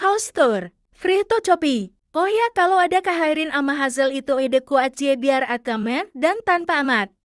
House Tour, free to copy. Oh ya kalau ada Kahairin ama Hazel itu ide kuat biar atemen dan tanpa amat.